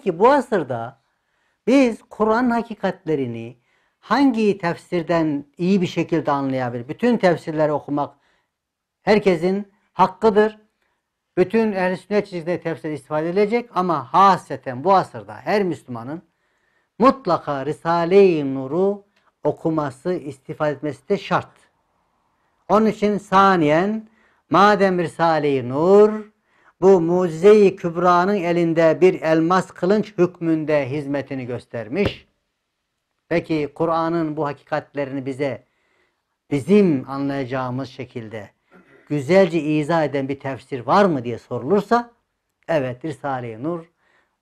ki bu asırda biz Kur'an hakikatlerini hangi tefsirden iyi bir şekilde anlayabilir? Bütün tefsirleri okumak herkesin hakkıdır. Bütün ehl-i sünnet çizgide tefsir istifade edilecek ama hasreten bu asırda her Müslümanın mutlaka Risale-i Nur'u okuması, istifade etmesi de şart. Onun için saniyen madem Risale-i Nur bu mucize-i kübranın elinde bir elmas kılınç hükmünde hizmetini göstermiş. Peki Kur'an'ın bu hakikatlerini bize bizim anlayacağımız şekilde güzelce izah eden bir tefsir var mı diye sorulursa evet Risale-i Nur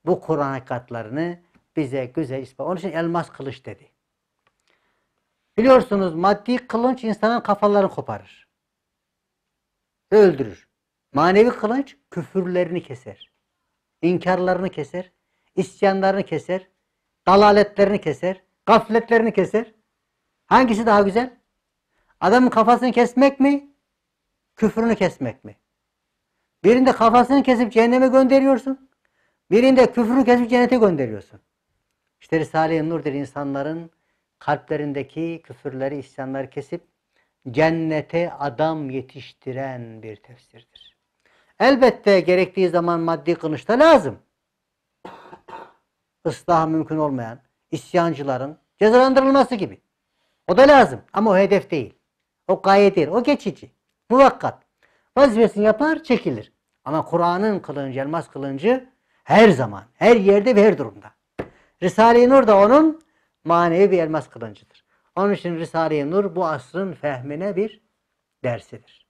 bu Kur'an hakikatlarını bize güzel ispat. Onun için elmas kılıç dedi. Biliyorsunuz maddi kılınç insanın kafalarını koparır. öldürür. Manevi kılıç küfürlerini keser. İnkarlarını keser. isyanlarını keser. Dalaletlerini keser. Gafletlerini keser. Hangisi daha güzel? Adamın kafasını kesmek mi? Küfrünü kesmek mi? Birinde kafasını kesip cehenneme gönderiyorsun. Birinde küfrünü kesip cennete gönderiyorsun. İşte Risale-i Nur'dur insanların kalplerindeki küfürleri, isyanları kesip cennete adam yetiştiren bir tefsirdir. Elbette gerektiği zaman maddi kınış da lazım. Islah mümkün olmayan isyancıların cezalandırılması gibi. O da lazım ama o hedef değil. O gaye değil, o geçici. Muvakkat. Vazifesini yapar, çekilir. Ama Kur'an'ın kılıncı, elmas kılıncı her zaman, her yerde ve her durumda. Risale-i Nur da onun manevi bir elmas kılıncıdır. Onun için Risale-i Nur bu asrın fehmine bir dersidir.